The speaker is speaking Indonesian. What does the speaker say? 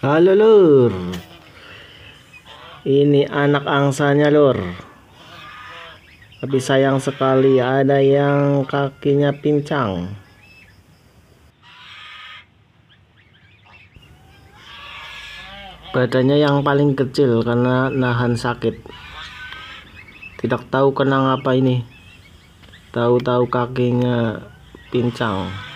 Halo lur. Ini anak angsanya lur. Tapi sayang sekali ada yang kakinya pincang. Badannya yang paling kecil karena nahan sakit. Tidak tahu kenang apa ini. Tahu-tahu kakinya pincang.